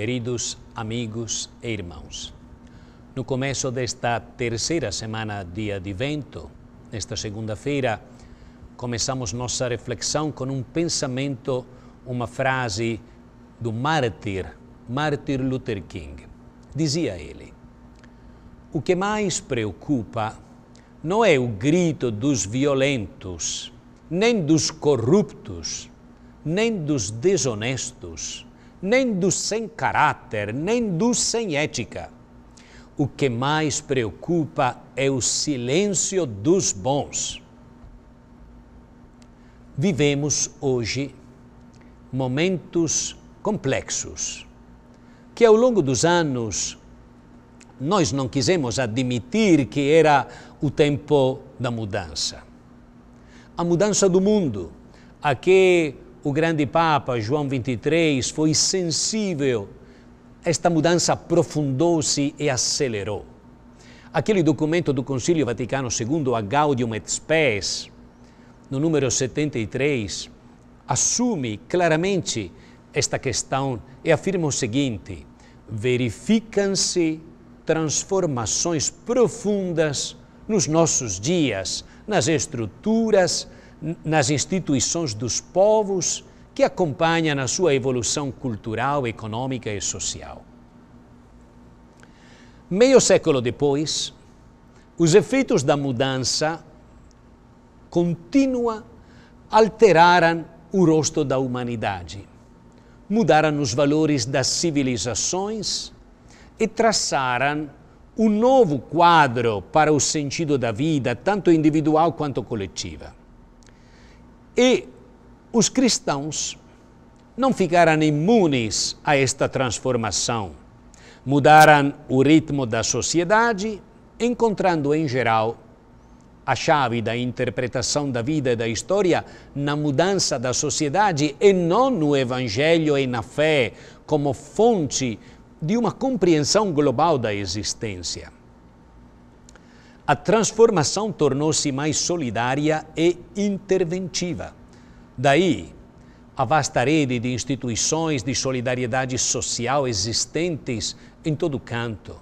Queridos amigos e irmãos, no começo desta terceira semana de Advento, nesta segunda-feira, começamos nossa reflexão com um pensamento, uma frase do mártir, mártir Luther King. Dizia ele: O que mais preocupa não é o grito dos violentos, nem dos corruptos, nem dos desonestos nem do sem caráter, nem do sem ética. O que mais preocupa é o silêncio dos bons. Vivemos hoje momentos complexos que ao longo dos anos nós não quisemos admitir que era o tempo da mudança. A mudança do mundo, a que o grande Papa João XXIII foi sensível, esta mudança aprofundou-se e acelerou. Aquele documento do Concílio Vaticano II, a Gaudium et Spes, no número 73, assume claramente esta questão e afirma o seguinte: verificam-se transformações profundas nos nossos dias, nas estruturas, nas instituições dos povos que acompanha na sua evolução cultural, econômica e social. Meio século depois, os efeitos da mudança contínua alteraram o rosto da humanidade, mudaram os valores das civilizações e traçaram um novo quadro para o sentido da vida, tanto individual quanto coletiva. E os cristãos não ficaram imunes a esta transformação. Mudaram o ritmo da sociedade, encontrando em geral a chave da interpretação da vida e da história na mudança da sociedade e não no Evangelho e na fé como fonte de uma compreensão global da existência a transformação tornou-se mais solidária e interventiva. Daí, a vasta rede de instituições de solidariedade social existentes em todo canto,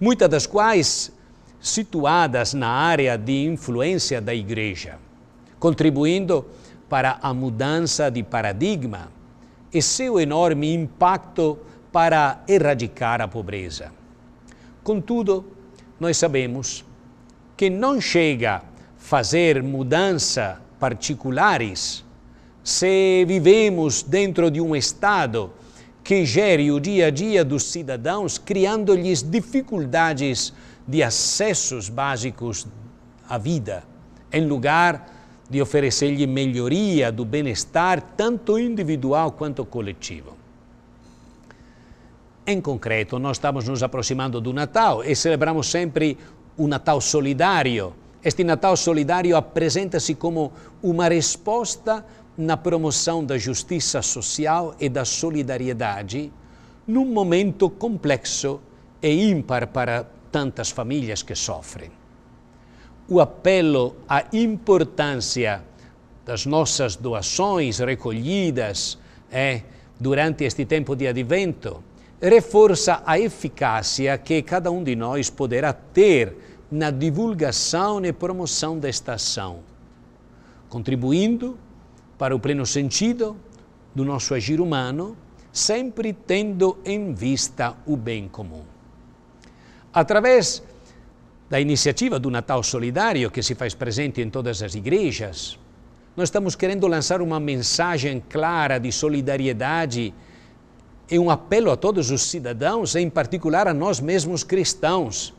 muitas das quais situadas na área de influência da Igreja, contribuindo para a mudança de paradigma e seu enorme impacto para erradicar a pobreza. Contudo, nós sabemos que não chega a fazer mudanças particulares, se vivemos dentro de um Estado que gere o dia a dia dos cidadãos, criando-lhes dificuldades de acessos básicos à vida, em lugar de oferecer-lhe melhoria do bem-estar, tanto individual quanto coletivo. Em concreto, nós estamos nos aproximando do Natal e celebramos sempre un Natal solidario. Este Natal solidário apresenta-se como uma resposta na promoção da justiça social e da solidariedade num momento complexo e ímpar para tantas famílias que sofrem. O apelo à importância das nossas doações recolhidas é, durante este tempo de advento reforça a eficácia que cada um de nós poderá ter na divulgação e promoção desta ação, contribuindo para o pleno sentido do nosso agir humano, sempre tendo em vista o bem comum. Através da iniciativa do Natal Solidário, que se faz presente em todas as igrejas, nós estamos querendo lançar uma mensagem clara de solidariedade e um apelo a todos os cidadãos, em particular a nós mesmos cristãos,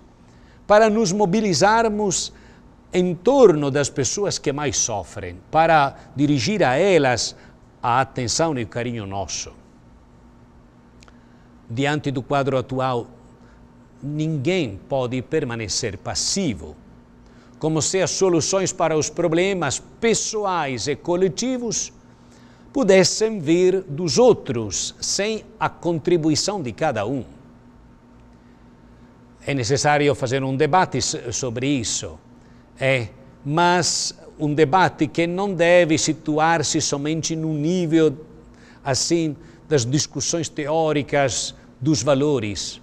para nos mobilizarmos em torno das pessoas que mais sofrem, para dirigir a elas a atenção e o carinho nosso. Diante do quadro atual, ninguém pode permanecer passivo, como se as soluções para os problemas pessoais e coletivos pudessem vir dos outros sem a contribuição de cada um é necessário fazer um debate sobre isso, é, mas um debate que não deve situar-se somente no nível assim das discussões teóricas dos valores,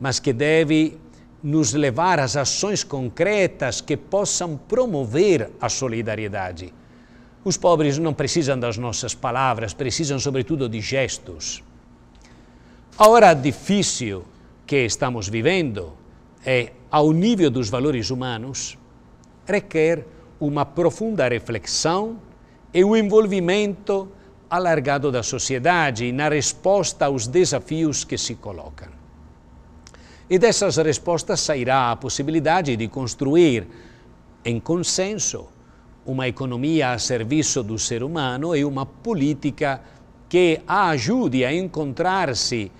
mas que deve nos levar às ações concretas que possam promover a solidariedade. Os pobres não precisam das nossas palavras, precisam sobretudo de gestos. A hora difícil que estamos vivendo, é, ao nível dos valores humanos, requer uma profunda reflexão e um envolvimento alargado da sociedade na resposta aos desafios que se colocam. E dessas respostas sairá a possibilidade de construir, em consenso, uma economia a serviço do ser humano e uma política que a ajude a encontrar-se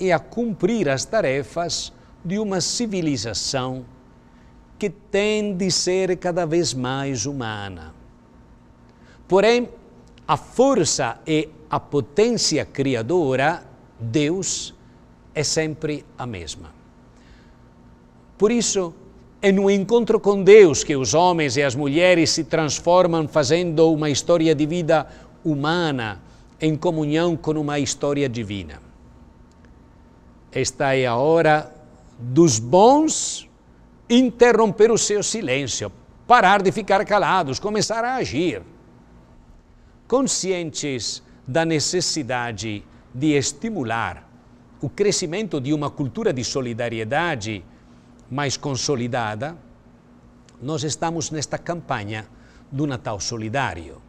é a cumprir as tarefas de uma civilização que tem de ser cada vez mais humana. Porém, a força e a potência criadora, Deus, é sempre a mesma. Por isso, é no encontro com Deus que os homens e as mulheres se transformam, fazendo uma história de vida humana em comunhão com uma história divina. Esta é a hora dos bons interromper o seu silêncio, parar de ficar calados, começar a agir. Conscientes da necessidade de estimular o crescimento de uma cultura de solidariedade mais consolidada, nós estamos nesta campanha do Natal Solidário.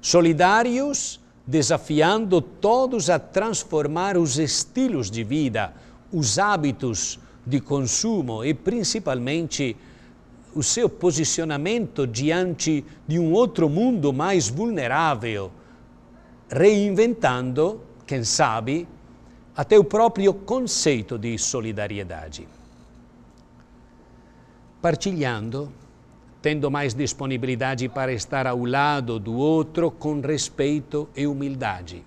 Solidários desafiando todos a transformar os estilos de vida, os hábitos de consumo e principalmente o seu posicionamento diante de um outro mundo mais vulnerável, reinventando, quem sabe, até o próprio conceito de solidariedade. Partilhando tendo mais disponibilidade para estar ao lado do outro com respeito e humildade.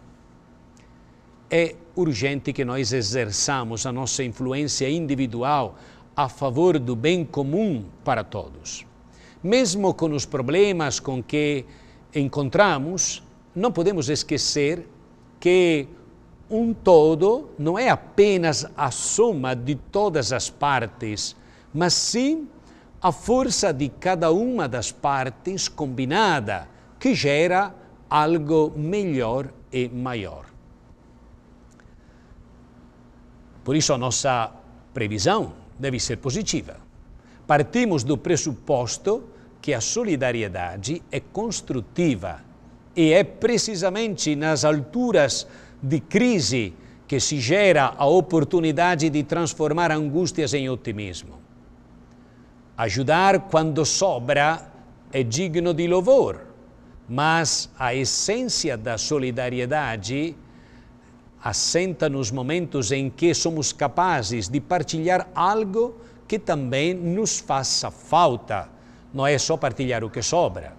É urgente que nós exerçamos a nossa influência individual a favor do bem comum para todos. Mesmo com os problemas com que encontramos, não podemos esquecer que um todo não é apenas a soma de todas as partes, mas sim a força de cada uma das partes combinada, que gera algo melhor e maior. Por isso, a nossa previsão deve ser positiva. Partimos do pressuposto que a solidariedade é construtiva e é precisamente nas alturas de crise que se gera a oportunidade de transformar angústias em otimismo. Ajudar quando sobra é digno de louvor, mas a essência da solidariedade assenta nos momentos em que somos capazes de partilhar algo que também nos faça falta. Não é só partilhar o que sobra.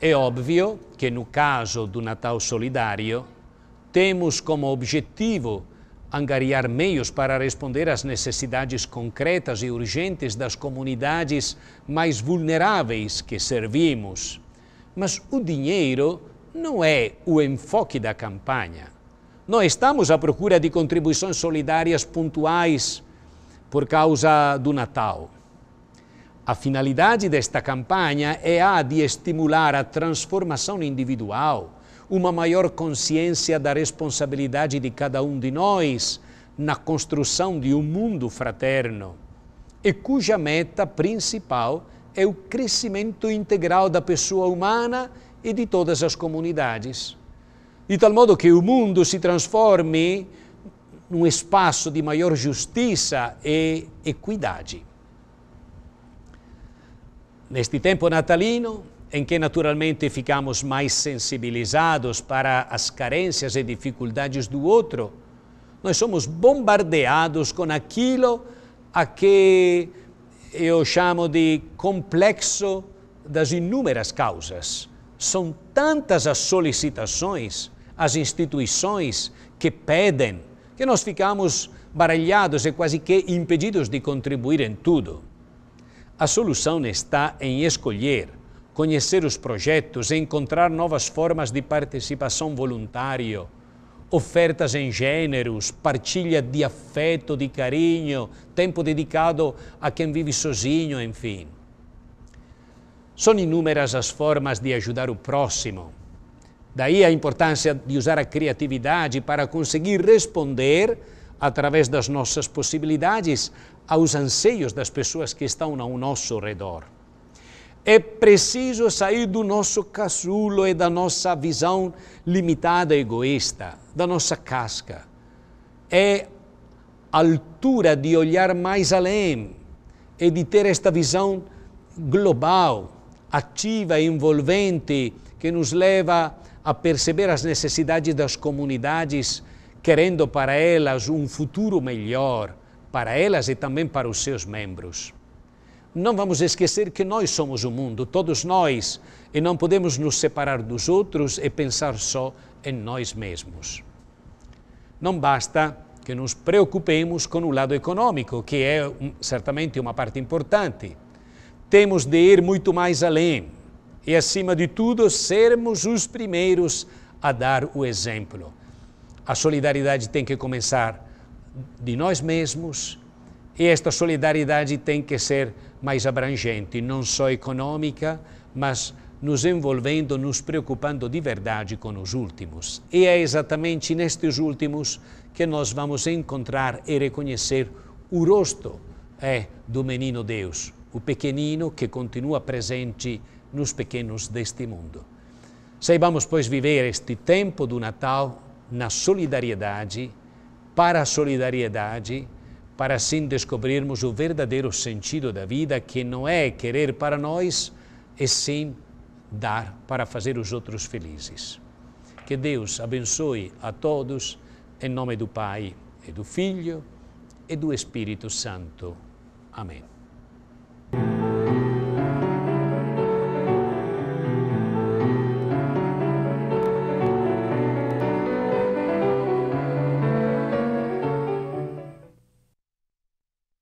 É óbvio que no caso do Natal Solidário, temos como objetivo angariar meios para responder às necessidades concretas e urgentes das comunidades mais vulneráveis que servimos. Mas o dinheiro não é o enfoque da campanha. Não estamos à procura de contribuições solidárias pontuais por causa do Natal. A finalidade desta campanha é a de estimular a transformação individual uma maior consciência da responsabilidade de cada um de nós na construção de um mundo fraterno e cuja meta principal é o crescimento integral da pessoa humana e de todas as comunidades. De tal modo que o mundo se transforme num espaço de maior justiça e equidade. Neste tempo natalino, em que naturalmente ficamos mais sensibilizados para as carências e dificuldades do outro, nós somos bombardeados com aquilo a que eu chamo de complexo das inúmeras causas. São tantas as solicitações, as instituições que pedem, que nós ficamos baralhados e quase que impedidos de contribuir em tudo. A solução está em escolher conhecer os projetos, encontrar novas formas de participação voluntária, ofertas em gêneros, partilha de afeto, de carinho, tempo dedicado a quem vive sozinho, enfim. São inúmeras as formas de ajudar o próximo. Daí a importância de usar a criatividade para conseguir responder, através das nossas possibilidades, aos anseios das pessoas que estão ao nosso redor. É preciso sair do nosso casulo e da nossa visão limitada egoísta, da nossa casca. É altura de olhar mais além e de ter esta visão global, ativa, envolvente, que nos leva a perceber as necessidades das comunidades, querendo para elas um futuro melhor, para elas e também para os seus membros não vamos esquecer que nós somos o mundo, todos nós, e não podemos nos separar dos outros e pensar só em nós mesmos. Não basta que nos preocupemos com o lado econômico, que é certamente uma parte importante. Temos de ir muito mais além e, acima de tudo, sermos os primeiros a dar o exemplo. A solidariedade tem que começar de nós mesmos e esta solidariedade tem que ser mais abrangente, não só econômica, mas nos envolvendo, nos preocupando de verdade com os últimos. E é exatamente nestes últimos que nós vamos encontrar e reconhecer o rosto é, do menino Deus, o pequenino que continua presente nos pequenos deste mundo. Saibamos, pois, viver este tempo do Natal na solidariedade, para a solidariedade, para assim descobrirmos o verdadeiro sentido da vida, que não é querer para nós, e sim dar para fazer os outros felizes. Que Deus abençoe a todos, em nome do Pai e do Filho e do Espírito Santo. Amém.